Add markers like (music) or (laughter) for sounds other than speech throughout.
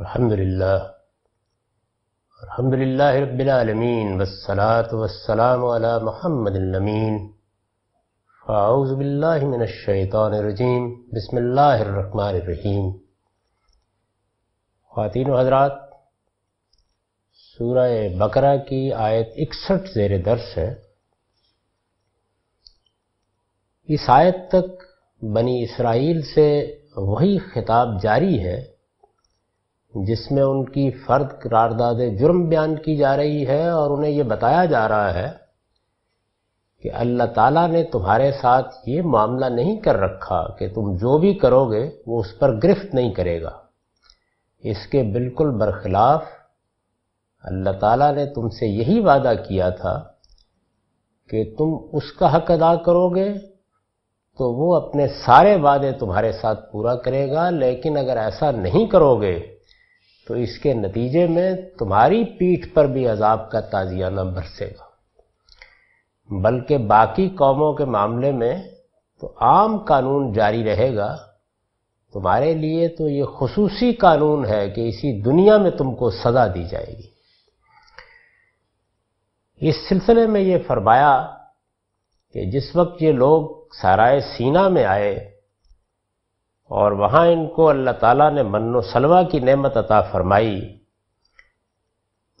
अल्हम्दुलिल्लाह अल्हम्दुलिल्लाह रब्बिलालमीन वस्सलात वस्सलाम अला मुहम्मदिल्लमीन फ़ाउज़ बिल्लाहि मिनश्शैतानिर्रजीम बिस्मिल्लाहिर्रहमानिर्रहीम ख़वातीन हजरात सूरह बकरा की आयत इकसठ जेर दर्स है इस आयत तक बनी इसराइल से वही खिताब जारी है जिसमें उनकी फ़र्द करारदाद जुर्म बयान की जा रही है और उन्हें यह बताया जा रहा है कि अल्लाह ताला ने तुम्हारे साथ ये मामला नहीं कर रखा कि तुम जो भी करोगे वो उस पर गिरफ्त नहीं करेगा इसके बिल्कुल बरखिलाफ अल्लाह ताला ने तुमसे यही वादा किया था कि तुम उसका हक अदा करोगे तो वो अपने सारे वादे तुम्हारे साथ पूरा करेगा लेकिन अगर ऐसा नहीं करोगे तो इसके नतीजे में तुम्हारी पीठ पर भी अजाब का ताजियाना बरसेगा बल्कि बाकी कौमों के मामले में तो आम कानून जारी रहेगा तुम्हारे लिए तो ये खसूसी कानून है कि इसी दुनिया में तुमको सज़ा दी जाएगी इस सिलसिले में ये फरमाया कि जिस वक्त ये लोग सराय सीना में आए और वहाँ इनको अल्लाह ताला ने मनो सलवा की नेमत अता फरमाई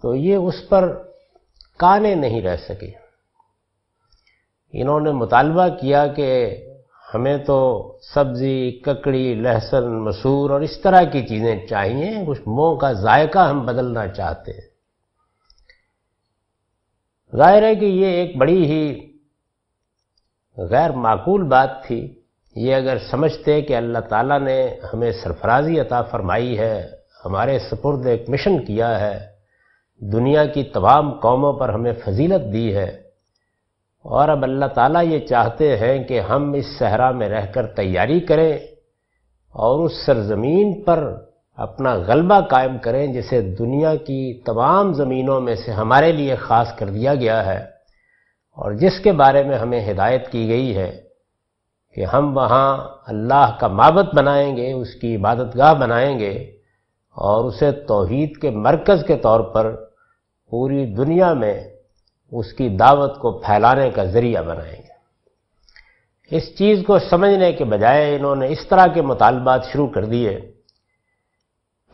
तो ये उस पर काने नहीं रह सके इन्होंने मुतालबा किया कि हमें तो सब्जी ककड़ी लहसुन मसूर और इस तरह की चीज़ें चाहिए कुछ मुंह का जायका हम बदलना चाहते हैं जाहिर है कि ये एक बड़ी ही गैर माकूल बात थी ये अगर समझते हैं कि अल्लाह ताला ने हमें सरफराजी अता फरमाई है हमारे सपुर्द एक मिशन किया है दुनिया की तमाम कौमों पर हमें फजीलत दी है और अब अल्लाह ताला ये चाहते हैं कि हम इस सहरा में रहकर तैयारी करें और उस सरजमीन पर अपना गलबा कायम करें जिसे दुनिया की तमाम ज़मीनों में से हमारे लिए ख़ास कर दिया गया है और जिसके बारे में हमें हिदायत की गई है कि हम वहाँ अल्लाह का माबत बनाएंगे उसकी इबादत गाह बनाएंगे और उसे तोहद के मरकज़ के तौर पर पूरी दुनिया में उसकी दावत को फैलाने का ज़रिया बनाएंगे इस चीज़ को समझने के बजाय इन्होंने इस तरह के मुतालबात शुरू कर दिए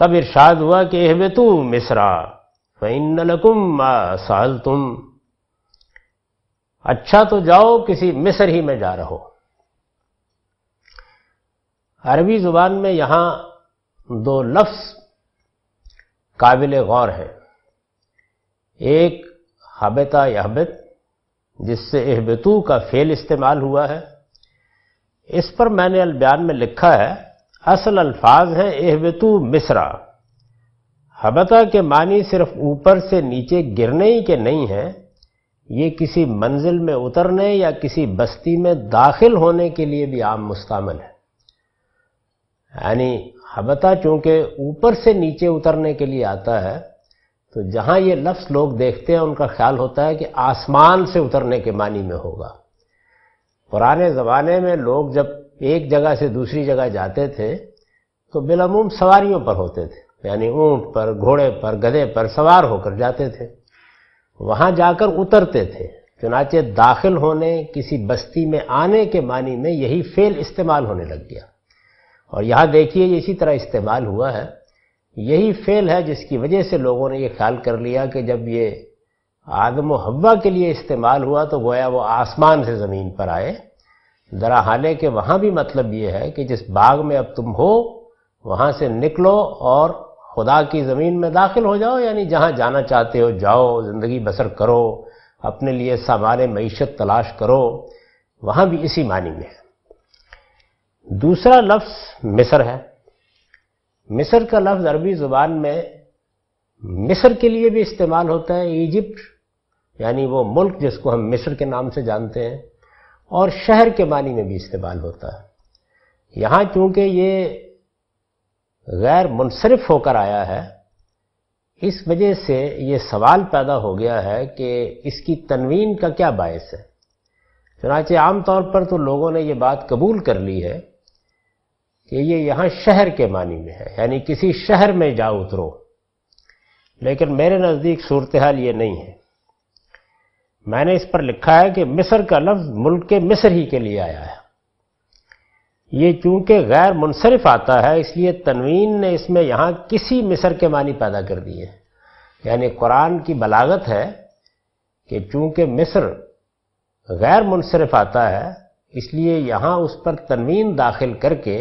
तब इरशाद हुआ कि एहब तू मिसरा फ़ैन लकुम साल तुम अच्छा तो जाओ किसी मिसर ही में जा रहो अरबी ज़ुबान में यहां दो लफ्स काबिल गौर हैं एक हबता यहबित जिससे एहबतू का फेल इस्तेमाल हुआ है इस पर मैंने अलबयान में लिखा है असल अल्फाज हैं एहबतू मिसरा हबता के मानी सिर्फ ऊपर से नीचे गिरने ही के नहीं हैं ये किसी मंजिल में उतरने या किसी बस्ती में दाखिल होने के लिए भी आम मुस्तमल है यानी हबता चूंकि ऊपर से नीचे उतरने के लिए आता है तो जहां ये लफ्स लोग देखते हैं उनका ख्याल होता है कि आसमान से उतरने के मानी में होगा पुराने ज़माने में लोग जब एक जगह से दूसरी जगह जाते थे तो बिलमूम सवारियों पर होते थे यानी ऊंट पर घोड़े पर गधे पर सवार होकर जाते थे वहां जाकर उतरते थे चुनाचे दाखिल होने किसी बस्ती में आने के मानी में यही फेल इस्तेमाल होने लग गया और यहाँ देखिए इसी तरह इस्तेमाल हुआ है यही फेल है जिसकी वजह से लोगों ने ये ख्याल कर लिया कि जब ये आदम हवा के लिए इस्तेमाल हुआ तो गोया वो आसमान से ज़मीन पर आए दरा हाले के वहाँ भी मतलब ये है कि जिस बाग में अब तुम हो वहाँ से निकलो और खुदा की ज़मीन में दाखिल हो जाओ यानी जहाँ जाना चाहते हो जाओ ज़िंदगी बसर करो अपने लिए सामान मीशत तलाश करो वहाँ भी इसी मानी में है दूसरा लफ्ज मिस्र है मिस्र का लफ्ज अरबी जुबान में मिस्र के लिए भी इस्तेमाल होता है इजिप्ट यानी वो मुल्क जिसको हम मिस्र के नाम से जानते हैं और शहर के मानी में भी इस्तेमाल होता है यहाँ चूंकि ये गैर मुनसरफ होकर आया है इस वजह से ये सवाल पैदा हो गया है कि इसकी तनवीन का क्या बायस है चुनाचे आमतौर पर तो लोगों ने ये बात कबूल कर ली है कि ये यहां शहर के मानी में है यानी किसी शहर में जा उतरो लेकिन मेरे नज़दीक सूरत हाल ये नहीं है मैंने इस पर लिखा है कि मिस्र का लफ्ज मुल्क के मिस्र ही के लिए आया है ये चूंकि गैर मुनसरफ आता है इसलिए तनवीन ने इसमें यहां किसी मिस्र के मानी पैदा कर दिए यानी कुरान की बलागत है कि चूंकि मिस्र गैर मुनसरफ आता है इसलिए यहां उस पर तनवीन दाखिल करके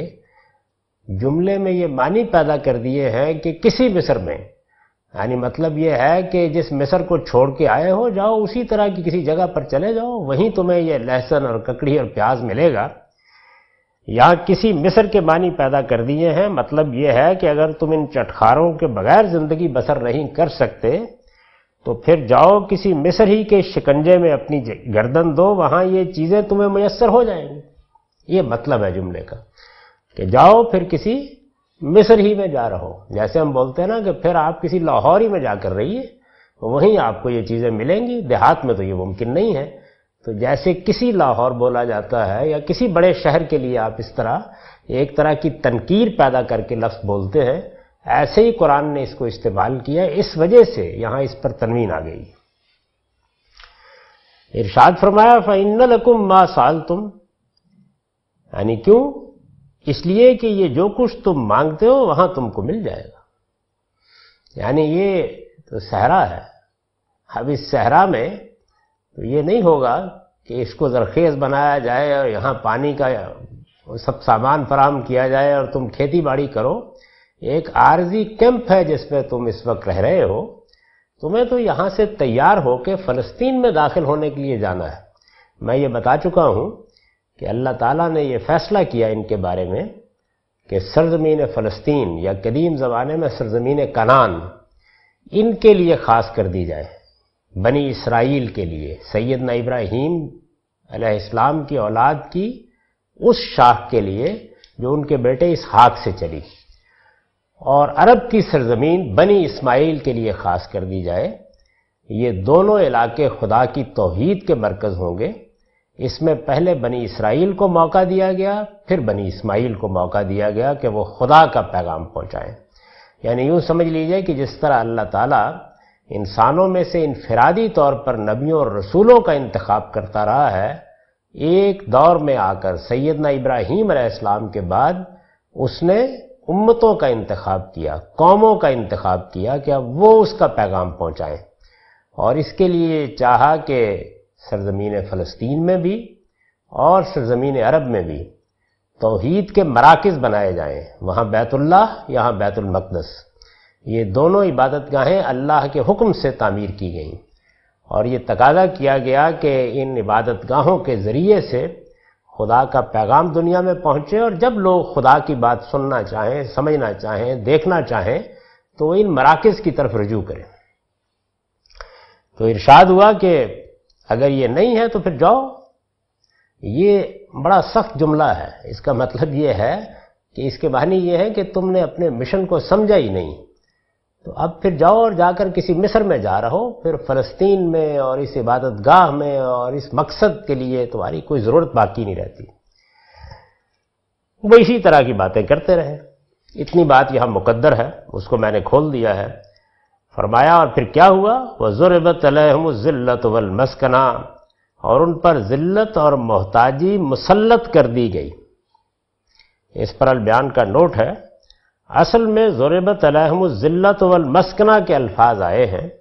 जुमले में ये मानी पैदा कर दिए हैं कि किसी मिस्र में यानी मतलब ये है कि जिस मिस्र को छोड़ के आए हो जाओ उसी तरह की किसी जगह पर चले जाओ वहीं तुम्हें ये लहसुन और ककड़ी और प्याज मिलेगा यहाँ किसी मिस्र के मानी पैदा कर दिए हैं मतलब ये है कि अगर तुम इन चटखारों के बगैर ज़िंदगी बसर नहीं कर सकते तो फिर जाओ किसी मिस्र ही के शिकंजे में अपनी गर्दन दो वहां ये चीज़ें तुम्हें मयसर हो जाएंगी ये मतलब है जुमले का कि जाओ फिर किसी मिस्र ही में जा रहो जैसे हम बोलते हैं ना कि फिर आप किसी लाहौर ही में जाकर रहिए तो वहीं आपको ये चीज़ें मिलेंगी देहात में तो ये मुमकिन नहीं है तो जैसे किसी लाहौर बोला जाता है या किसी बड़े शहर के लिए आप इस तरह एक तरह की तनकीर पैदा करके लफ्ज़ बोलते हैं ऐसे ही कुरान ने इसको इस्तेमाल किया इस वजह से यहां इस पर तनवीन आ गई इरशाद फरमाया फाइनल लकुम मा साल तुम यानी क्यों इसलिए कि ये जो कुछ तुम मांगते हो वहां तुमको मिल जाएगा यानी ये तो सहरा है अब इस सहरा में तो ये नहीं होगा कि इसको जरखेज बनाया जाए और यहाँ पानी का सब सामान फराहम किया जाए और तुम खेती बाड़ी करो एक आर्जी कैंप है जिसमें तुम इस वक्त रह रहे हो तुम्हें तो यहां से तैयार होकर फ़लस्तीन में दाखिल होने के लिए जाना है मैं ये बता चुका हूँ कि अल्लाह ताला ने यह फैसला किया इनके बारे में कि सरजमीन फ़लस्तीन या कदीम ज़माने में सरजमीन कनान इनके लिए ख़ास कर दी जाए बनी इसराइल के लिए सैदना इब्राहीम इस्लाम की औलाद की उस शाख के लिए जो उनके बेटे इस हाथ से चली और अरब की सरजमीन बनी इस्माइल के लिए ख़ास कर दी जाए ये दोनों इलाके खुदा की तोहहीद के मरकज़ होंगे इसमें पहले बनी इसराइल को मौका दिया गया फिर बनी इस्माइल को मौका दिया गया कि वो खुदा का पैगाम पहुंचाएं यानी यूं समझ लीजिए कि जिस तरह अल्लाह ताला इंसानों में से इनफरादी तौर पर नबियों और रसूलों का इंतखब करता रहा है एक दौर में आकर सैदना इब्राहिम इस्लाम के बाद उसने उम्मतों का इंतखब किया कौमों का इंतखब किया कि अब वो उसका पैगाम पहुंचाएं और इसके लिए चाहा कि सरजमीन फ़लस्तीन में भी और सरजमीन अरब में भी तोहद के मराकज़ बनाए जाएँ वहाँ बैतुल्ला यहाँ बैतुलमक़दस ये दोनों इबादत गाहें अल्लाह के हुक्म से तामीर की गई और ये तकादा किया गया कि इन इबादत गाहों के ज़रिए से खुदा का पैगाम दुनिया में पहुँचे और जब लोग खुदा की बात सुनना चाहें समझना चाहें देखना चाहें तो इन मराकज़ की तरफ रजू करें तो इरशाद हुआ कि अगर ये नहीं है तो फिर जाओ ये बड़ा सख्त जुमला है इसका मतलब ये है कि इसके बहानी ये है कि तुमने अपने मिशन को समझा ही नहीं तो अब फिर जाओ और जाकर किसी मिस्र में जा रहो फिर फलस्तीन में और इस इबादत गाह में और इस मकसद के लिए तुम्हारी कोई ज़रूरत बाकी नहीं रहती वो इसी तरह की बातें करते रहे इतनी बात यहां मुकद्दर है उसको मैंने खोल दिया है फरमाया और फिर क्या हुआ वह जुर्बत ज़िल्लत वल मस्कना और उन पर ज़िल्लत और मोहताजी मुसलत कर दी गई इस पर अलबयान का नोट है असल में जुर्बत ज़िल्लत वल मस्कना के अल्फाज आए हैं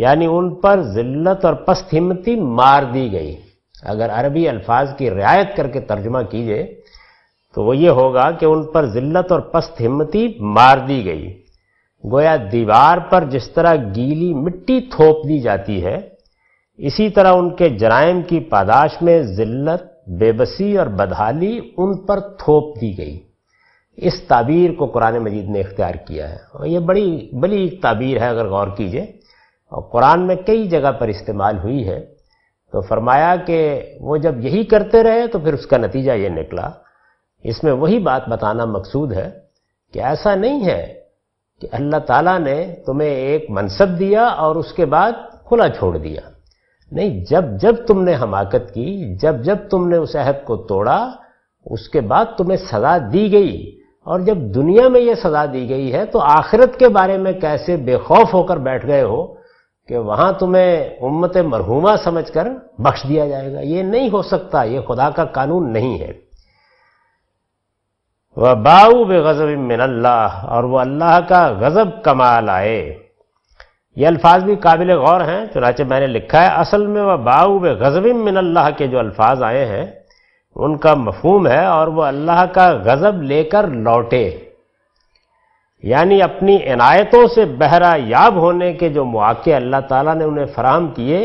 यानी उन पर ज़िल्लत और पस्त हिम्मती मार दी गई अगर अरबी अल्फाज की रियायत करके तर्जमा कीजिए तो वो ये होगा कि उन पर ज़िल्लत और पस्त हिम्मती मार दी गई गोया दीवार पर जिस तरह गीली मिट्टी थोप दी जाती है इसी तरह उनके जराइम की पादाश में जिल्लत बेबसी और बदहाली उन पर थोप दी गई इस ताबीर को कुरान मजीद ने इख्तियार किया है और ये बड़ी बड़ी ताबीर है अगर गौर कीजिए और कुरान में कई जगह पर इस्तेमाल हुई है तो फरमाया कि वो जब यही करते रहे तो फिर उसका नतीजा ये निकला इसमें वही बात बताना मकसूद है कि ऐसा नहीं है कि अल्लाह ताला ने तुम्हें एक मनसब दिया और उसके बाद खुला छोड़ दिया नहीं जब जब तुमने हमाकत की जब जब तुमने उस अहद को तोड़ा उसके बाद तुम्हें सजा दी गई और जब दुनिया में यह सजा दी गई है तो आखिरत के बारे में कैसे बेखौफ होकर बैठ गए हो कि वहां तुम्हें उम्मत मरहूमा समझकर बख्श दिया जाएगा ये नहीं हो सकता ये खुदा का कानून नहीं है वह बाऊ मिन अल्लाह और वह अल्लाह का गजब कमाल आए ये अल्फाज भी काबिल गौर हैं चुनाचे मैंने लिखा है असल में वह बाऊ गजब मिनल्लाह के जो अल्फाज आए हैं उनका मफहूम है और वह अल्लाह का गजब लेकर लौटे यानी अपनी इनायतों से बहरा याब होने के जो मौके अल्लाह ताला ने उन्हें फराहम किए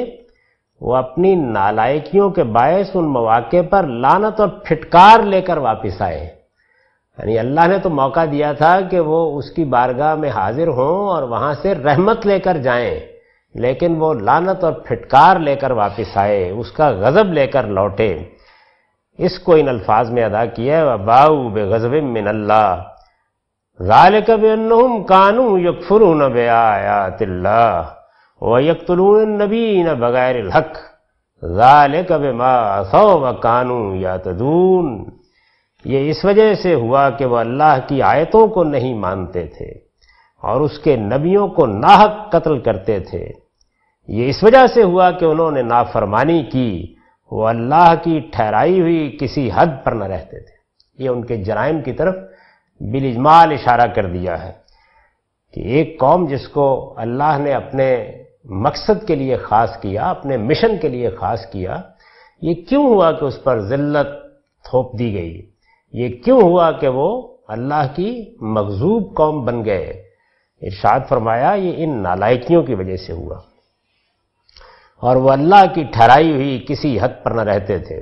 वो अपनी नालायकियों के बायस उन मौके पर लानत और फिटकार लेकर वापस आए यानी अल्लाह ने तो मौका दिया था कि वो उसकी बारगाह में हाजिर हों और वहां से रहमत लेकर जाएं लेकिन वो लानत और फिटकार लेकर वापस आए उसका गजब लेकर लौटे इसको इन अल्फाज में अदा किया है वबाऊ बे गजब मिन अल्लाह गालिक बेम कानू यकफुर बे आयातिल्ला व यकतलून नबी न बगैर हक गालिक कब मा सौ व कानू या तदून ये इस वजह से हुआ कि वह अल्लाह की आयतों को नहीं मानते थे और उसके नबियों को नाहक कत्ल करते थे ये इस वजह से हुआ कि उन्होंने नाफरमानी की वो अल्लाह की ठहराई हुई किसी हद पर न रहते थे ये उनके जराइम की तरफ बिलिजमाल इशारा कर दिया है कि एक कौम जिसको अल्लाह ने अपने मकसद के लिए खास किया अपने मिशन के लिए खास किया ये क्यों हुआ कि उस पर जिल्लत थोप दी गई ये क्यों हुआ कि वो अल्लाह की मकजूब कौम बन गए इर्शाद फरमाया ये इन नालायकियों की वजह से हुआ और वह अल्लाह की ठहराई हुई किसी हद पर न रहते थे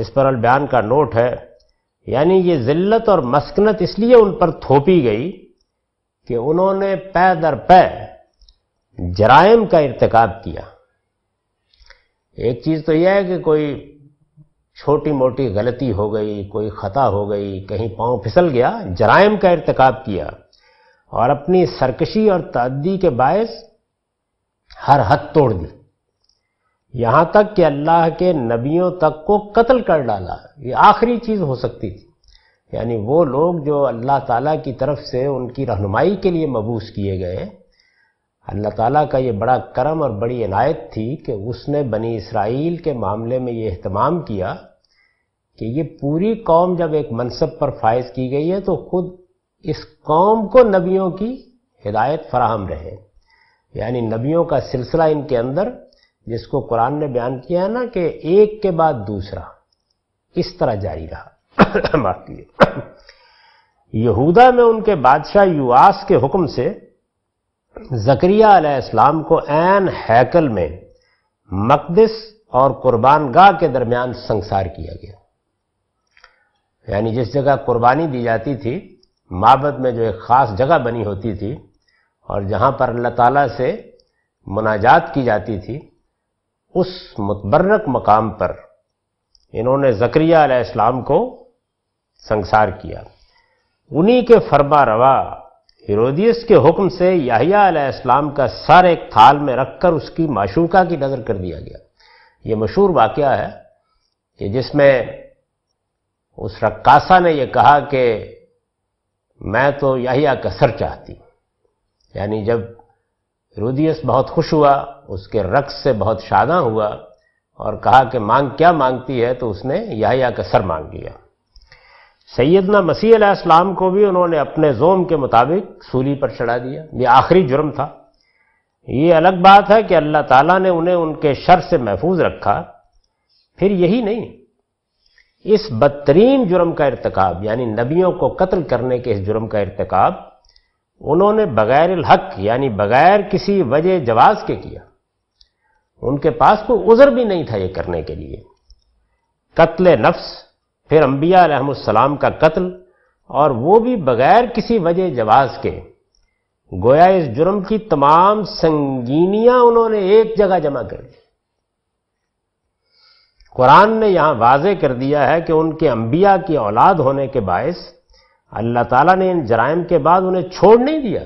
इस पर बयान का नोट है यानी ये जिल्लत और मस्कनत इसलिए उन पर थोपी गई कि उन्होंने पै दर पै जराइम का इरतकब किया एक चीज़ तो यह है कि कोई छोटी मोटी गलती हो गई कोई ख़ता हो गई कहीं पाँव फिसल गया जराइम का इरतकब किया और अपनी सरकशी और तदी के बायस हर हद तोड़ दी यहां तक कि अल्लाह के नबियों तक को कत्ल कर डाला ये आखिरी चीज़ हो सकती थी यानी वो लोग जो अल्लाह ताला की तरफ से उनकी रहनुमाई के लिए मबूस किए गए अल्लाह ताला का ये बड़ा करम और बड़ी इनायत थी कि उसने बनी इसराइल के मामले में ये अहतमाम किया कि ये पूरी कौम जब एक मनसब पर फायज की गई है तो खुद इस कौम को नबियों की हिदायत फराहम रहे यानी नबियों का सिलसिला इनके अंदर जिसको कुरान ने बयान किया है ना कि एक के बाद दूसरा इस तरह जारी रहा बाकी (coughs) (coughs) यहूदा में उनके बादशाह युआस के हुक्म से जकरिया इस्लाम को एन हैकल में मकदस और कुर्बानगाह के दरमियान संसार किया गया यानी जिस जगह कुर्बानी दी जाती थी माबद में जो एक ख़ास जगह बनी होती थी और जहाँ पर अल्लाह ताला से मुनाजात की जाती थी उस मुतबरक मकाम पर इन्होंने जक्रिया इस्लाम को संसार किया उन्हीं के फरमा रवा हिरोदियस के हुक्म से याहिया का सर एक थाल में रखकर उसकी माशूका की नज़र कर दिया गया ये मशहूर वाक़ है कि जिसमें उस रक्कासा ने यह कहा कि मैं तो यही का सर चाहती यानी जब रुदियस बहुत खुश हुआ उसके रक्स से बहुत शादा हुआ और कहा कि मांग क्या मांगती है तो उसने यही का सर मांग लिया सैदना मसीह इस्लाम को भी उन्होंने अपने जोम के मुताबिक सूली पर चढ़ा दिया ये आखिरी जुर्म था ये अलग बात है कि अल्लाह ताला ने उन्हें उनके शर से महफूज रखा फिर यही नहीं इस बदतरीन जुर्म का इरतकब यानी नबियों को कत्ल करने के इस जुर्म का इरतकब उन्होंने बगैर हक यानी बगैर किसी वजह जवाज के किया उनके पास कोई उजर भी नहीं था ये करने के लिए कत्ल नफ्स फिर अंबिया रहमसलाम का कत्ल और वो भी बगैर किसी वजह जवाज के गोया इस जुर्म की तमाम संगीनियां उन्होंने एक जगह जमा कर दी कुरान ने यहां वाजे कर दिया है कि उनके अंबिया की औलाद होने के बायस अल्लाह ताला ने इन जराइम के बाद उन्हें छोड़ नहीं दिया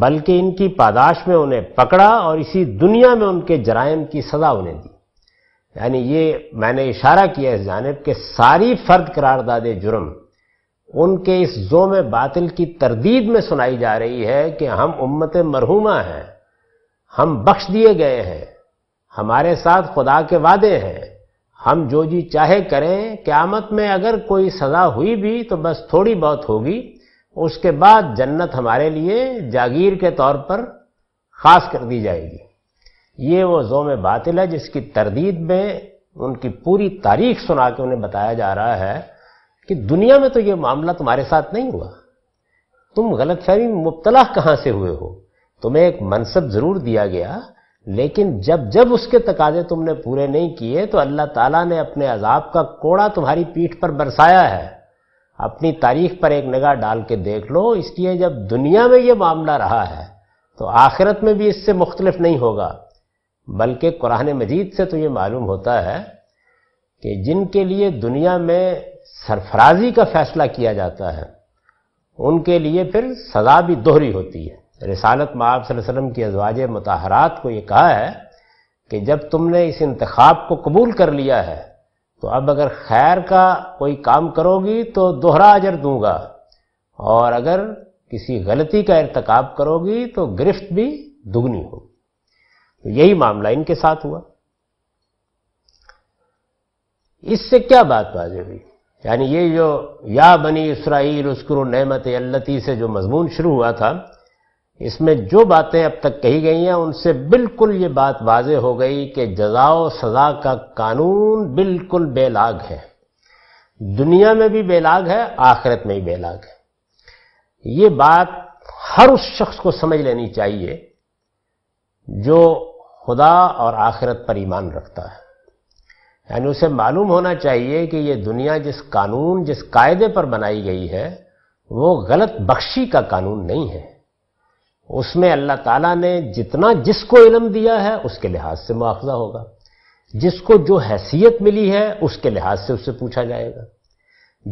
बल्कि इनकी पादाश में उन्हें पकड़ा और इसी दुनिया में उनके जराइम की सजा उन्हें दी यानी ये मैंने इशारा किया इस जानब के सारी फर्द करारदादे जुर्म उनके इस जो में बातिल की तरदीद में सुनाई जा रही है कि हम उम्मत मरहुमा हैं हम बख्श दिए गए हैं हमारे साथ खुदा के वादे हैं हम जो जी चाहे करें क्यामत में अगर कोई सज़ा हुई भी तो बस थोड़ी बहुत होगी उसके बाद जन्नत हमारे लिए जागीर के तौर पर खास कर दी जाएगी ये वो जोम बातिल है जिसकी तरदीद में उनकी पूरी तारीख सुना के उन्हें बताया जा रहा है कि दुनिया में तो ये मामला तुम्हारे साथ नहीं हुआ तुम गलत फहमी मुबतला कहां से हुए हो तुम्हें एक मनसब ज़रूर दिया गया लेकिन जब जब उसके तकाजे तुमने पूरे नहीं किए तो अल्लाह ताला ने अपने अजाब का कोड़ा तुम्हारी पीठ पर बरसाया है अपनी तारीख पर एक निगाह डाल के देख लो इसलिए जब दुनिया में ये मामला रहा है तो आखिरत में भी इससे मुख्तलिफ नहीं होगा बल्कि कुरान मजीद से तो ये मालूम होता है कि जिनके लिए दुनिया में सरफराजी का फैसला किया जाता है उनके लिए फिर सजा भी दोहरी होती है रिसालत में आप की अजवाज मतहरात को ये कहा है कि जब तुमने इस इंतखब को कबूल कर लिया है तो अब अगर खैर का कोई काम करोगी तो दोहरा अजर दूंगा और अगर किसी गलती का इरतकब करोगी तो गिरफ्त भी दुगनी होगी तो यही मामला इनके साथ हुआ इससे क्या बात बाजे हुई यानी ये जो या बनी इसराइल उसकुर नमत अल्लती से जो मजमून शुरू हुआ था इसमें जो बातें अब तक कही गई हैं उनसे बिल्कुल ये बात वाजे हो गई कि जजाओ सजा का कानून बिल्कुल बेलाग है दुनिया में भी बेलाग है आखिरत में भी बेलाग है ये बात हर उस शख्स को समझ लेनी चाहिए जो खुदा और आखिरत पर ईमान रखता है यानी उसे मालूम होना चाहिए कि ये दुनिया जिस कानून जिस कायदे पर बनाई गई है वो गलत बख्शी का कानून नहीं है उसमें अल्लाह ताला ने जितना जिसको इलम दिया है उसके लिहाज से मुआवजा होगा जिसको जो हैसियत मिली है उसके लिहाज से उससे पूछा जाएगा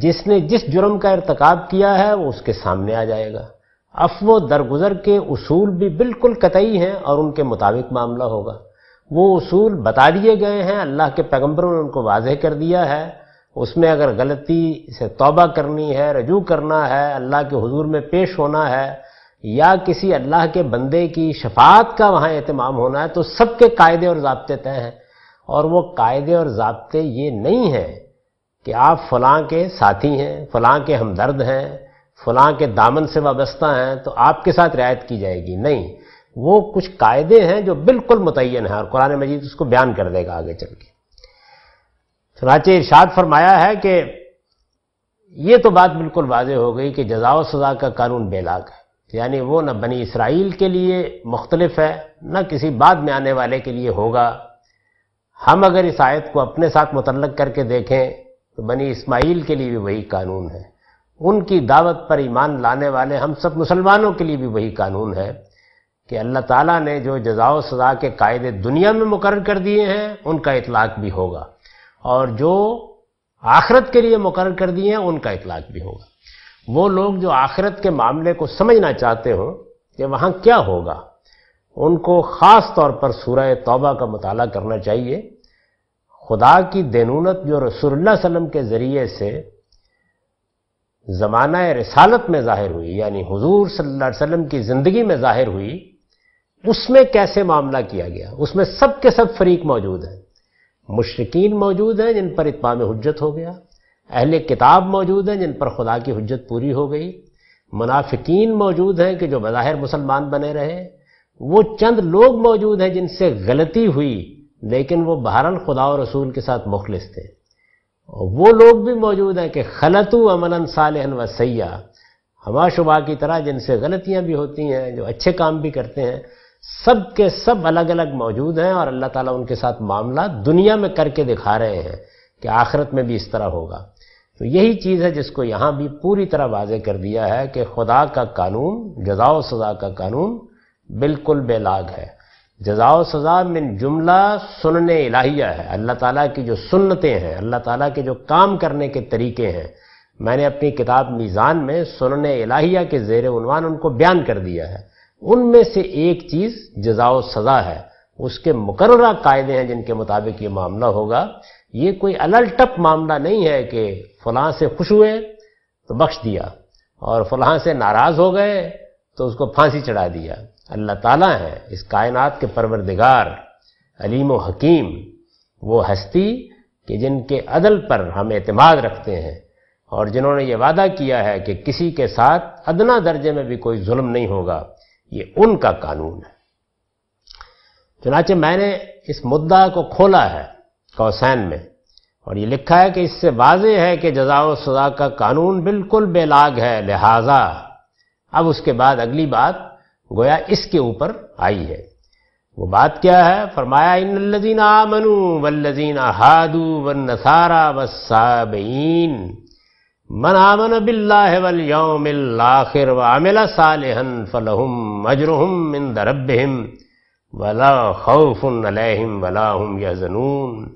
जिसने जिस जुर्म का इरतकब किया है वो उसके सामने आ जाएगा अफव दरगुजर के उसूल भी बिल्कुल कतई हैं और उनके मुताबिक मामला होगा वो उसूल बता दिए गए हैं अल्लाह के पैगम्बरों ने उनको वाजह कर दिया है उसमें अगर गलती से तोबा करनी है रजू करना है अल्लाह के हजूर में पेश होना है या किसी अल्लाह के बंदे की शफात का वहाँ एहतमाम होना है तो सबके कायदे और जबते तय हैं और वो कायदे और जबते ये नहीं हैं कि आप फलां के साथी हैं फलां के हमदर्द हैं फलां के दामन से वाबस्ता हैं तो आपके साथ रियायत की जाएगी नहीं वो कुछ कायदे हैं जो बिल्कुल मुतन हैं और कुरान मजीद उसको बयान कर देगा आगे चल के चुनाचे इर्शाद फरमाया है कि ये तो बात बिल्कुल वाज हो गई कि जजा सज़ा का कानून बेलाक है यानी वो ना बनी इसराइल के लिए मुख्तलफ है न किसी बाद में आने वाले के लिए होगा हम अगर इस आयत को अपने साथ मुतलक करके देखें तो बनी इस्माइल के लिए भी वही कानून है उनकी दावत पर ईमान लाने वाले हम सब मुसलमानों के लिए भी वही कानून है कि अल्लाह ताला ने जो जजाओ सजा के कायदे दुनिया में मुकर कर दिए हैं उनका इतलाक भी होगा और जो आखरत के लिए मुकर कर दिए हैं उनका इतलाक भी होगा वो लोग जो आखिरत के मामले को समझना चाहते हो कि वहां क्या होगा उनको ख़ास तौर पर सूरह तौबा का मताल करना चाहिए खुदा की देनूनत जो रसुल्ला वसलम के ज़रिए से ज़माना रसालत में ज़ाहिर हुई यानी हुजूर सल्लल्लाहु अलैहि वसल्लम की ज़िंदगी में ज़ाहिर हुई उसमें कैसे मामला किया गया उसमें सब के सब फरीक मौजूद हैं मुशरकिन मौजूद हैं जिन पर इतमाम हजत हो गया अहल किताब मौजूद हैं जिन पर खुदा की हजत पूरी हो गई मुनाफिकीन मौजूद हैं कि जो बज़ाहिर मुसलमान बने रहे वो चंद लोग मौजूद हैं जिनसे गलती हुई लेकिन वो बहरल खुदा और रसूल के साथ मुखलिस थे वो लोग भी मौजूद हैं कि खलतु अमन साल व सैया हवा शुबा की तरह जिनसे गलतियाँ भी होती हैं जो अच्छे काम भी करते हैं सब के सब अलग अलग मौजूद हैं और अल्लाह ताला उनके साथ मामला दुनिया में करके दिखा रहे हैं कि आखिरत में भी इस तरह होगा तो यही चीज़ है जिसको यहाँ भी पूरी तरह वाजे कर दिया है कि खुदा का कानून जजाओ सज़ा का कानून बिल्कुल बेलाग है जजाओ सज़ा मिन जुमला सुनने इलाहिया है अल्लाह ताला की जो सुन्नतें हैं अल्लाह ताला के जो काम करने के तरीके हैं मैंने अपनी किताब मीज़ान में सुनने इलाहिया के जेर उनवान उनको बयान कर दिया है उनमें से एक चीज़ जजाओ सज़ा है उसके मुकर्रा कायदे हैं जिनके मुताबिक ये मामला होगा ये कोई अललटप मामला नहीं है कि फलां से खुश हुए तो बख्श दिया और फलां से नाराज हो गए तो उसको फांसी चढ़ा दिया अल्लाह ताला है इस कायनात के परवरदिगार अलीम हकीम वो हस्ती कि जिनके अदल पर हम एतमाद रखते हैं और जिन्होंने ये वादा किया है कि किसी के साथ अदना दर्जे में भी कोई जुल्म नहीं होगा ये उनका कानून है चुनाचे मैंने इस मुद्दा को खोला है कौसैन में और ये लिखा है कि इससे वाजह है कि जजाव सजा का कानून बिल्कुल बेलाग है लिहाजा अब उसके बाद अगली बात गोया इसके ऊपर आई है वो बात क्या है फरमाया इन लजीन आमनु वल्लजीन हादू व नसारा व साबीन मन आमन बिल्ला वल यौमिल आखिर व आमिला सालिहन फलहुम अजरुहुम इन दरबहिम वला खौफुन अलैहिम वला हम यहजनून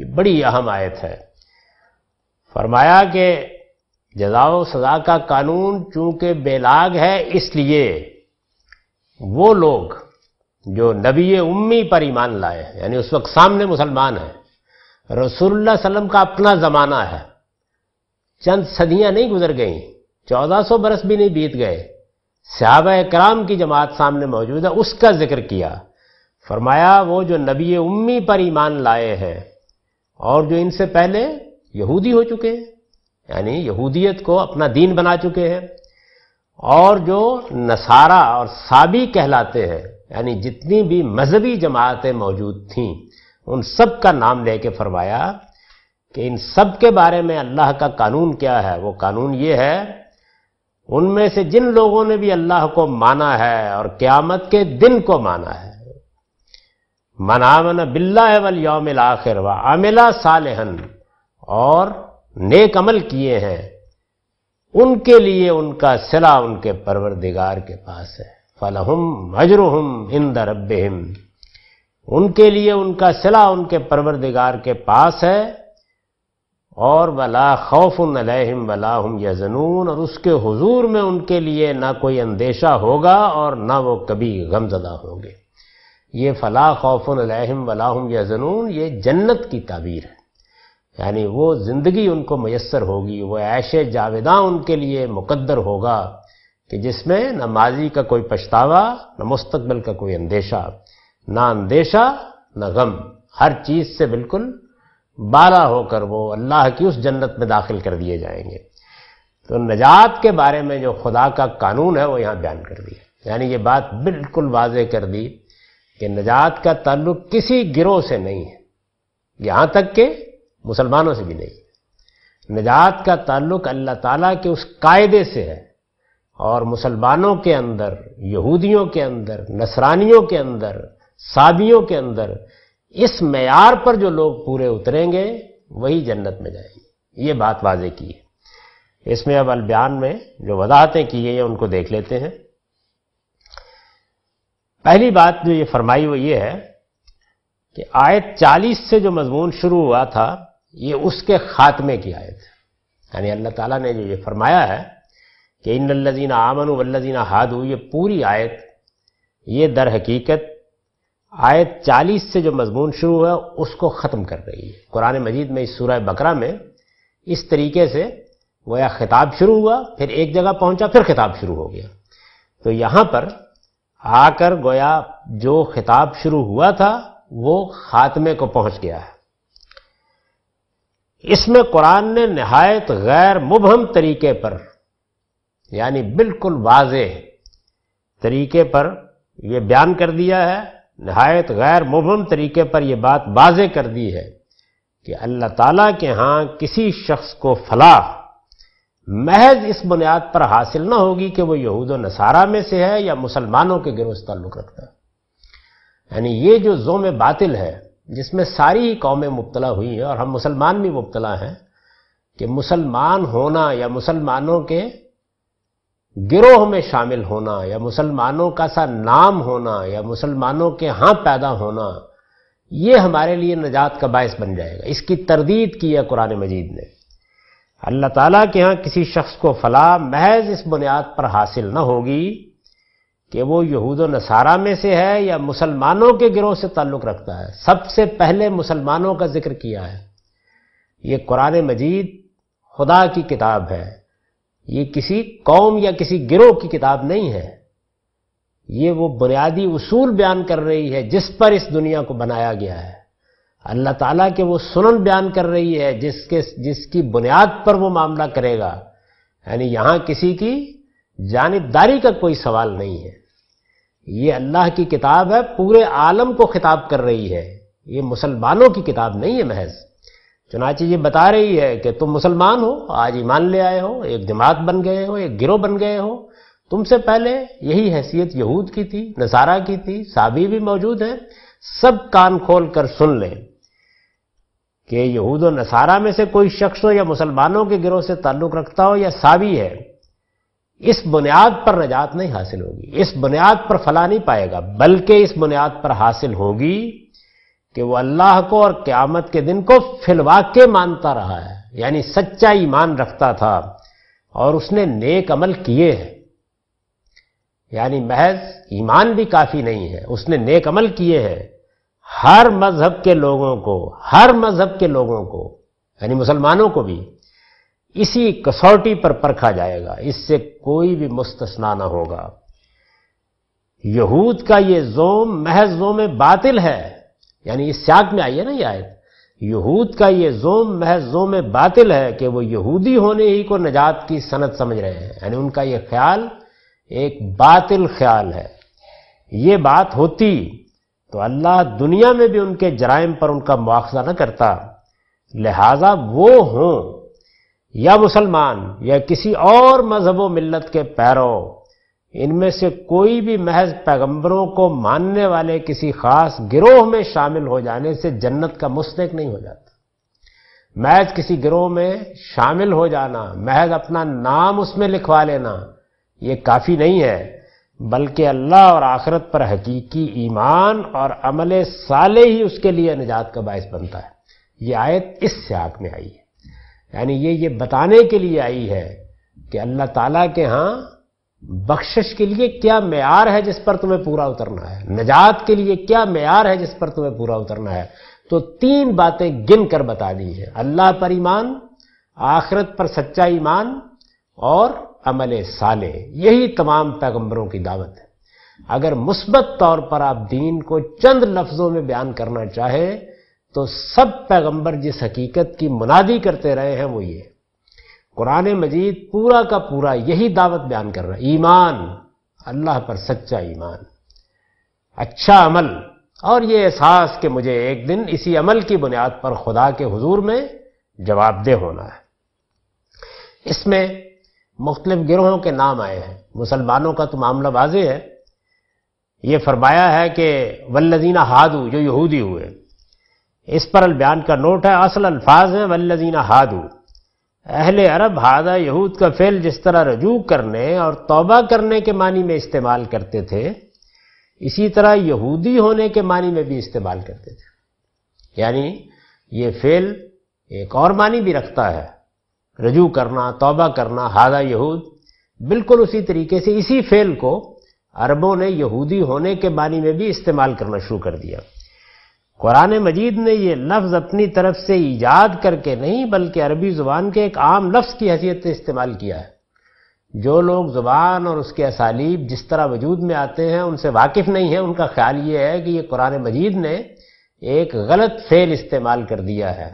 ये बड़ी अहम आयत है फरमाया कि जजाओ सजा का कानून चूंकि बेलाग है इसलिए वो लोग जो नबी उम्मी पर ईमान लाए हैं यानी उस वक्त सामने मुसलमान हैं रसूलुल्लाह सल्लम का अपना ज़माना है चंद सदियां नहीं गुजर गई चौदह सौ बरस भी नहीं बीत गए सहाब कराम की जमात सामने मौजूद है उसका जिक्र किया फरमाया वो जो नबी उम्मी पर ईमान लाए हैं और जो इनसे पहले यहूदी हो चुके हैं यानी यहूदियत को अपना दीन बना चुके हैं और जो नसारा और साबी कहलाते हैं यानी जितनी भी मजहबी जमातें मौजूद थीं उन सब का नाम लेके फरमाया कि इन सब के बारे में अल्लाह का कानून क्या है वो कानून ये है उनमें से जिन लोगों ने भी अल्लाह को माना है और क्यामत के दिन को माना है मनामन बिल्ला वल योमिल आखिर व अमिला सालेहन और नेक अमल किए हैं उनके लिए उनका सिला उनके परवरदिगार के पास है फलहुम मजरुहम इंद रबहिम उनके लिए उनका सिला उनके परवरदिगार के पास है और वला खौफ अलहम वला हम यजनून और उसके हुजूर में उनके लिए ना कोई अंदेशा होगा और ना वो कभी गमजदा होंगे ये फला खौफन अलहम वलाहम या जनून ये जन्नत की ताबीर है यानी वो ज़िंदगी उनको मैसर होगी वो ऐश जावेदा उनके लिए मुकद्दर होगा कि जिसमें न माजी का कोई पछतावा न मुस्तबल का कोई अंदेशा ना अंदेशा न गम हर चीज़ से बिल्कुल बाला होकर वो अल्लाह की उस जन्नत में दाखिल कर दिए जाएंगे तो नजात के बारे में जो खुदा का कानून है वो यहाँ बयान कर दिया यानी ये बात बिल्कुल वाज कर दी कि निजात का ताल्लुक किसी गिरोह से नहीं है यहां तक के मुसलमानों से भी नहीं निजात का ताल्लुक अल्लाह ताला के उस कायदे से है और मुसलमानों के अंदर यहूदियों के अंदर नसरानियों के अंदर साबियों के अंदर इस मैार पर जो लोग पूरे उतरेंगे वही जन्नत में जाएंगे ये बात वाजे की है इसमें अब अलबियान में जो वजाहतें की गई हैं उनको देख लेते हैं पहली बात जो ये फरमाई वो ये है कि आयत 40 से जो मजमून शुरू हुआ था ये उसके खात्मे की आयत यानी अल्लाह ताला ने जो ये फरमाया है कि इन अल्लाजीन आमन वल्लजीना हादू ये पूरी आयत ये दर हकीकत आयत 40 से जो मजमून शुरू हुआ उसको ख़त्म कर रही है कुरान मजीद में इस सूरह बकरा में इस तरीके से गोया खिताब शुरू हुआ फिर एक जगह पहुँचा फिर खिताब शुरू हो गया तो यहाँ पर आकर गोया जो खिताब शुरू हुआ था वो खात्मे को पहुंच गया है इसमें कुरान ने नहायत गैर मुबहम तरीके पर यानी बिल्कुल वाज तरीके पर यह बयान कर दिया है नहायत गैर मुबहम तरीके पर यह बात वाजे कर दी है कि अल्लाह ताला के हां किसी शख्स को फलाह महज इस बुनियाद पर हासिल ना होगी कि वो यहूद नसारा में से है या मुसलमानों के गिरोह से ताल्लुक रखता है यानी ये जो जोम बातिल है जिसमें सारी ही कौमें मुबतला हुई हैं और हम मुसलमान भी मुबतला हैं कि मुसलमान होना या मुसलमानों के गिरोह में शामिल होना या मुसलमानों का सा नाम होना या मुसलमानों के यहां पैदा होना ये हमारे लिए नजात का बायस बन जाएगा इसकी तरदीद की है कुरान मजीद ने अल्लाह ताला के यहाँ किसी शख्स को फलाह महज इस बुनियाद पर हासिल न होगी कि वो यहूद नसारा में से है या मुसलमानों के गिरोह से ताल्लुक़ रखता है सबसे पहले मुसलमानों का जिक्र किया है ये कुरान मजीद खुदा की किताब है ये किसी कौम या किसी गिरोह की किताब नहीं है ये वो बुनियादी उसूल बयान कर रही है जिस पर इस दुनिया को बनाया गया है अल्लाह ताला के वो सुनन बयान कर रही है जिसके जिसकी बुनियाद पर वो मामला करेगा यानी यहां किसी की जानबदारी का कोई सवाल नहीं है ये अल्लाह की किताब है पूरे आलम को खिताब कर रही है ये मुसलमानों की किताब नहीं है महज चुनाची ये बता रही है कि तुम मुसलमान हो आज ईमान ले आए हो एक जमात बन गए हो एक गिरोह बन गए हो तुमसे पहले यही हैसियत यहूद की थी नजारा की थी साबी भी मौजूद है सब कान खोल कर सुन लें कि यहूद और नसारा में से कोई शख्स हो या मुसलमानों के गिरोह से ताल्लुक रखता हो या सावी है इस बुनियाद पर नजात नहीं हासिल होगी इस बुनियाद पर फला नहीं पाएगा बल्कि इस बुनियाद पर हासिल होगी कि वो अल्लाह को और क्यामत के दिन को फिलवा के मानता रहा है यानी सच्चा ईमान रखता था और उसने नेक अमल किए हैं यानी महज ईमान भी काफी नहीं है उसने नेक अमल किए हैं हर मजहब के लोगों को हर मजहब के लोगों को यानी मुसलमानों को भी इसी कसौटी पर परखा जाएगा इससे कोई भी मुस्तना ना होगा यहूद का ये जोम महज जोम बातिल है यानी इस सियाक में आई है ना ये आयत यहूद का ये जोम महज जोम बातिल है कि वो यहूदी होने ही को नजात की सनत समझ रहे हैं यानी उनका ये ख्याल एक बातिल ख्याल है ये बात होती तो अल्लाह दुनिया में भी उनके जराइम पर उनका मुआवजा न करता लिहाजा वो हों या मुसलमान या किसी और मजहब व मिलत के पैरों इनमें से कोई भी महज पैगंबरों को मानने वाले किसी खास गिरोह में शामिल हो जाने से जन्नत का मुस्तक नहीं हो जाता महज किसी गिरोह में शामिल हो जाना महज अपना नाम उसमें लिखवा लेना ये काफी नहीं है बल्कि अल्लाह और आखरत पर हकीकी ईमान और अमल साले ही उसके लिए निजात का बायस बनता है ये आयत इस सियाक में आई है यानी ये ये बताने के लिए आई है कि अल्लाह ताला के यहां बख्शिश के लिए क्या मैार है जिस पर तुम्हें पूरा उतरना है निजात के लिए क्या मैार है जिस पर तुम्हें पूरा उतरना है तो तीन बातें गिन कर बता दी है अल्लाह पर ईमान आखरत पर सच्चा ईमान और अमल साले यही तमाम पैगंबरों की दावत है अगर मुस्बत तौर पर आप दीन को चंद लफ्जों में बयान करना चाहें तो सब पैगंबर जिस हकीकत की मुनादी करते रहे हैं वो ये कुरान मजीद पूरा का पूरा यही दावत बयान कर रहा है ईमान अल्लाह पर सच्चा ईमान अच्छा अमल और ये एहसास कि मुझे एक दिन इसी अमल की बुनियाद पर खुदा के हुजूर में जवाबदेह होना है इसमें मुख्तलिफ गिरोहों के नाम आए हैं मुसलमानों का तो मामला वाज है ये फरमाया है कि वल्लजीना हादू जो यहूदी हुए इस पर बयान का नोट है असल अल्फाज है वल्लजीना हादू अहल अरब हादा यहूद का फेल जिस तरह रजू करने और तोबा करने के मानी में इस्तेमाल करते थे इसी तरह यहूदी होने के मानी में भी इस्तेमाल करते थे यानी ये फेल एक और मानी भी रखता है रजू करना तोबा करना हादा यहूद बिल्कुल उसी तरीके से इसी फेल को अरबों ने यहूदी होने के बानी में भी इस्तेमाल करना शुरू कर दिया कुरान मजीद ने यह लफ्ज़ अपनी तरफ से ईजाद करके नहीं बल्कि अरबी ज़ुबान के एक आम लफ्ज़ की हैसियत से इस्तेमाल किया है जो लोग ज़ुबान और उसके असालीब जिस तरह वजूद में आते हैं उनसे वाकिफ़ नहीं है उनका ख्याल ये है कि ये कुरान मजीद ने एक गलत फेल इस्तेमाल कर दिया है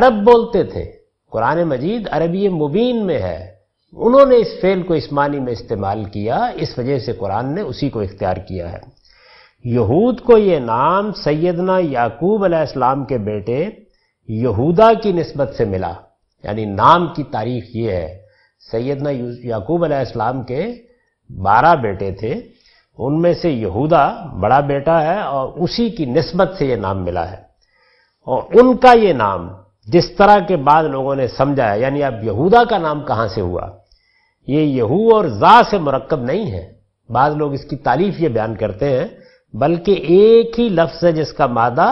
अरब बोलते थे कुरान मजीद अरबी मुबीन में है उन्होंने इस फेल को इस मानी में इस्तेमाल किया इस वजह से कुरान ने उसी को इख्तियार किया है यहूद को यह नाम सैदना याकूब अलैहिस्सलाम के बेटे यहूदा की नस्बत से मिला यानी नाम की तारीख ये है सैदना याकूब अलैहिस्सलाम के बारह बेटे थे उनमें से यहूदा बड़ा बेटा है और उसी की नस्बत से यह नाम मिला है और उनका यह नाम जिस तरह के बाद लोगों ने समझाया यानी अब यहूदा का नाम कहां से हुआ ये यहू और जा से मरकब नहीं है बाद लोग इसकी तारीफ ये बयान करते हैं बल्कि एक ही लफ्ज है जिसका मादा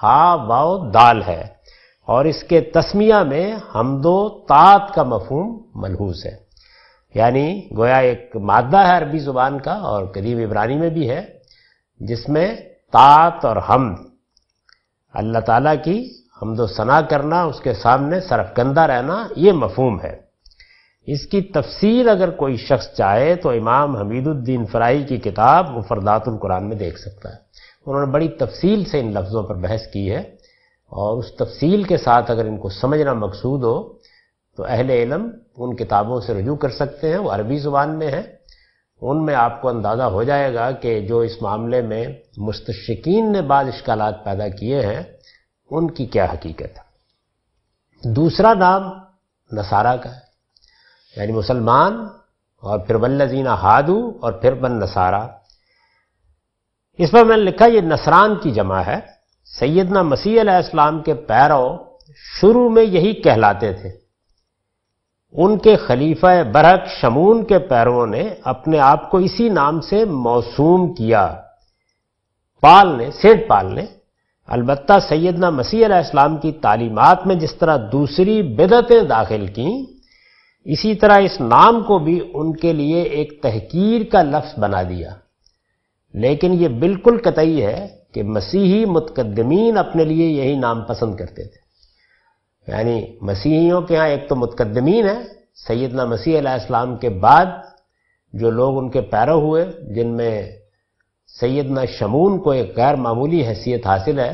हा वाओ दाल है और इसके तस्मिया में हमदो तात का मफहूम मलहूस है यानी गोया एक मादा है अरबी जुबान का और करीब इबरानी में भी है जिसमें तात और हम अल्लाह ताला की हमदो तो सना करना उसके सामने सरफगंदा रहना ये मफहूम है इसकी तफसील अगर कोई शख्स चाहे तो इमाम हमीदुद्दीन फ़राई की किताब कुरान में देख सकता है उन्होंने बड़ी तफसील से इन लफ्ज़ों पर बहस की है और उस तफसील के साथ अगर इनको समझना मकसूद हो तो अहल इलम उन किताबों से रजू कर सकते हैं वो अरबी ज़ुबान में है उनमें आपको अंदाज़ा हो जाएगा कि जो इस मामले में मुस्तशिकीन ने बाद इश्काल पैदा किए हैं उनकी क्या हकीकत है दूसरा नाम नसारा का है यानी मुसलमान और फिर वल्लजीना हादू और फिर बन नसारा इस पर मैंने लिखा ये नसरान की जमा है सैदना मसीह इस्लाम के पैरों शुरू में यही कहलाते थे उनके खलीफा बरहक शमून के पैरों ने अपने आप को इसी नाम से मौसूम किया पाल ने सेठ पाल ने अलबत् सैदना मसीह इस्लाम की तालीमत में जिस तरह दूसरी बिदतें दाखिल की इसी तरह इस नाम को भी उनके लिए एक तहकीर का लफ्स बना दिया लेकिन ये बिल्कुल कतई है कि मसीही मुतकदमीन अपने लिए यही नाम पसंद करते थे यानी मसीहियों के यहाँ एक तो मुतकदमीन है सैदना मसीह इस्लाम के बाद जो लोग उनके पैरों हुए जिनमें सैदना शमून को एक गैर मामूली हैसियत हासिल है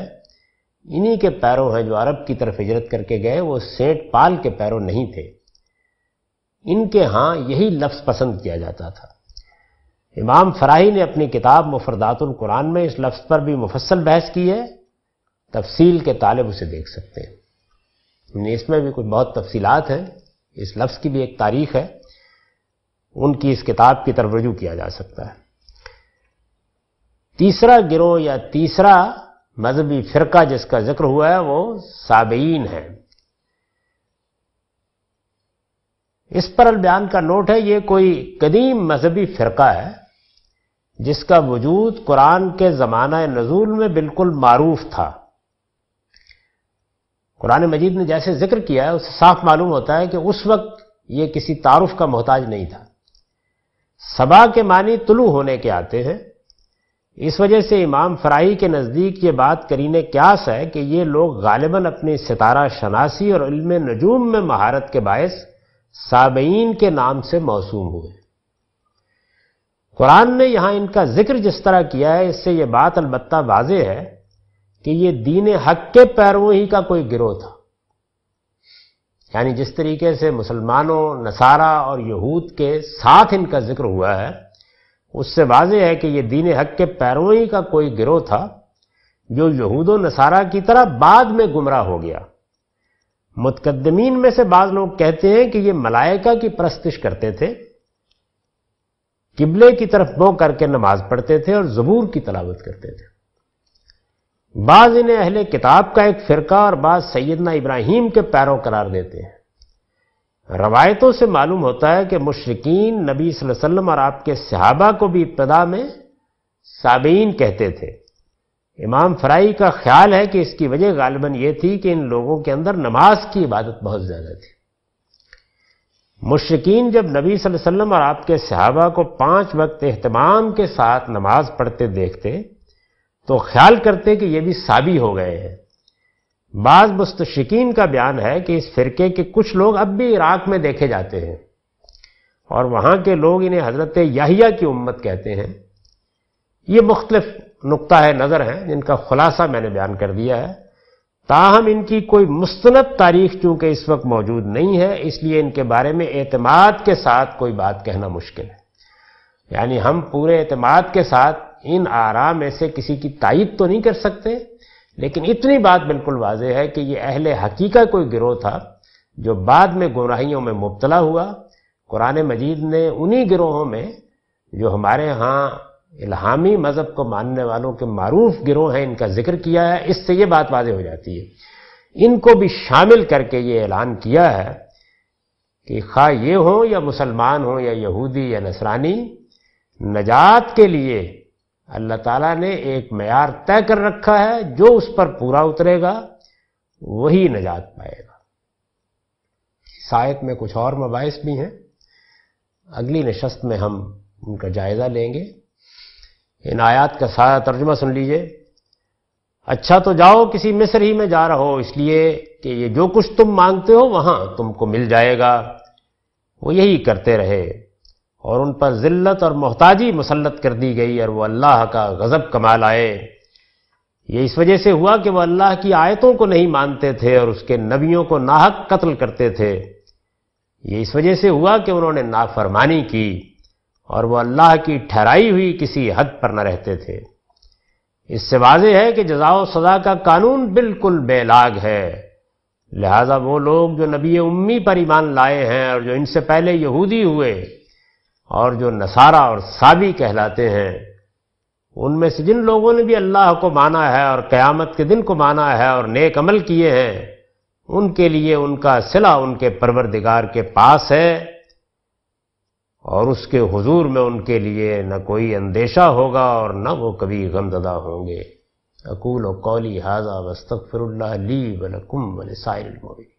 इन्हीं के पैरों हैं जो अरब की तरफ हिजरत करके गए वो सेठ पाल के पैरों नहीं थे इनके यहाँ यही लफ्ज़ पसंद किया जाता था इमाम फराही ने अपनी किताब मुफरदातुल कुरान में इस लफ्ज़ पर भी मुफसल बहस की है तफसील के तालब उसे देख सकते हैं इसमें भी कुछ बहुत तफसीलात हैं इस लफ्ज़ की भी एक तारीख है उनकी इस किताब की तरफ रजू किया जा सकता है तीसरा गिरोह या तीसरा मजहबी फिरका जिसका जिक्र हुआ है वो साबईन है इस पर बयान का नोट है ये कोई कदीम मजहबी फिरका है जिसका वजूद कुरान के ज़माना नजूल में बिल्कुल मारूफ था कुरान मजीद ने जैसे जिक्र किया है उससे साफ मालूम होता है कि उस वक्त ये किसी तारुफ का मोहताज नहीं था सबा के मानी तुलू होने के आते हैं इस वजह से इमाम फराही के नज़दीक ये बात करीने क्यास है कि ये लोग गालिबन अपनी सितारा शनासी और इल्म नजूम में महारत के बायस साबईन के नाम से मौसू हुए कुरान ने यहां इनका जिक्र जिस तरह किया है इससे यह बात अलबत्ता वाज है कि यह दीन हक के पैरों ही का कोई गिरोह था यानी जिस तरीके से मुसलमानों नसारा और यहूद के साथ इनका जिक्र हुआ है उससे वाज है कि यह दीन हक के पैरोई का कोई गिरोह था जो यहूद नसारा की तरह बाद में गुमराह हो गया मुतकदमीन में से बाज लोग कहते हैं कि यह मलायका की प्रस्तिश करते थे किबले की तरफ बो करके नमाज पढ़ते थे और जबूर की तलावत करते थे बाज इन्हें अहले किताब का एक फिरका और बाज सैदना इब्राहिम के पैरों करार देते हैं रवायतों से मालूम होता है कि मुशरकिन नबी वसल्लम और आपके सहाबा को भी इब्तदा में साबीन कहते थे इमाम फराई का ख्याल है कि इसकी वजह गालबन ये थी कि इन लोगों के अंदर नमाज की इबादत बहुत ज़्यादा थी मुशरकिन जब नबी वसल्लम और आपके सहाबा को पांच वक्त अहतमाम के साथ नमाज पढ़ते देखते तो ख्याल करते कि ये भी साबी हो गए हैं बाज मुस्तशिकीन का बयान है कि इस फिरके के कुछ लोग अब भी इराक में देखे जाते हैं और वहां के लोग इन्हें हजरत याहिया की उम्मत कहते हैं ये मुख्तलिफ नुकता है नज़र हैं जिनका खुलासा मैंने बयान कर दिया है ताहम इनकी कोई मुस्तनद तारीख चूंकि इस वक्त मौजूद नहीं है इसलिए इनके बारे में एतमाद के साथ कोई बात कहना मुश्किल है यानी हम पूरे एतमाद के साथ इन आरा में से किसी की तइद तो नहीं कर सकते लेकिन इतनी बात बिल्कुल वाजह है कि ये अहले हकीका कोई गिरोह था जो बाद में गुनाहियों में मुबतला हुआ कुरान मजीद ने उन्हीं गिरोहों में जो हमारे यहाँ इल्हामी मज़हब को मानने वालों के मरूफ गिरोह हैं इनका जिक्र किया है इससे ये बात वाजह हो जाती है इनको भी शामिल करके ये ऐलान किया है कि खा ये हों या मुसलमान हों या यहूदी या नसरानी नजात के लिए अल्लाह ताला ने एक मैार तय कर रखा है जो उस पर पूरा उतरेगा वही नजात पाएगा शायद में कुछ और मबाइस भी हैं अगली नशस्त में हम उनका जायज़ा लेंगे इन आयात का सारा तर्जुमा सुन लीजिए अच्छा तो जाओ किसी मिस्र ही में जा रहा हो इसलिए कि ये जो कुछ तुम मांगते हो वहां तुमको मिल जाएगा वो यही करते रहे और उन पर ज़िल्लत और मोहताजी मुसलत कर दी गई और वह अल्लाह का गज़ब कमाल आए ये इस वजह से हुआ कि वह अल्लाह की आयतों को नहीं मानते थे और उसके नबियों को नाहक कत्ल करते थे ये इस वजह से हुआ कि उन्होंने नाफरमानी की और वह अल्लाह की ठहराई हुई किसी हद पर न रहते थे इससे वाजह है कि जजाओ सजा का कानून बिल्कुल बेलाग है लिहाजा वो लोग जो नबी उम्मी पर ईमान लाए हैं और जो इनसे पहले यहूदी हुए और जो नसारा और साबी कहलाते हैं उनमें से जिन लोगों ने भी अल्लाह को माना है और क़यामत के दिन को माना है और नेक अमल किए हैं उनके लिए उनका सिला उनके परवरदिगार के पास है और उसके हुजूर में उनके लिए न कोई अंदेशा होगा और न वो कभी गमजदा होंगे अकूल कौली हाजा फिर ली वलकुम वसाइल मोबिन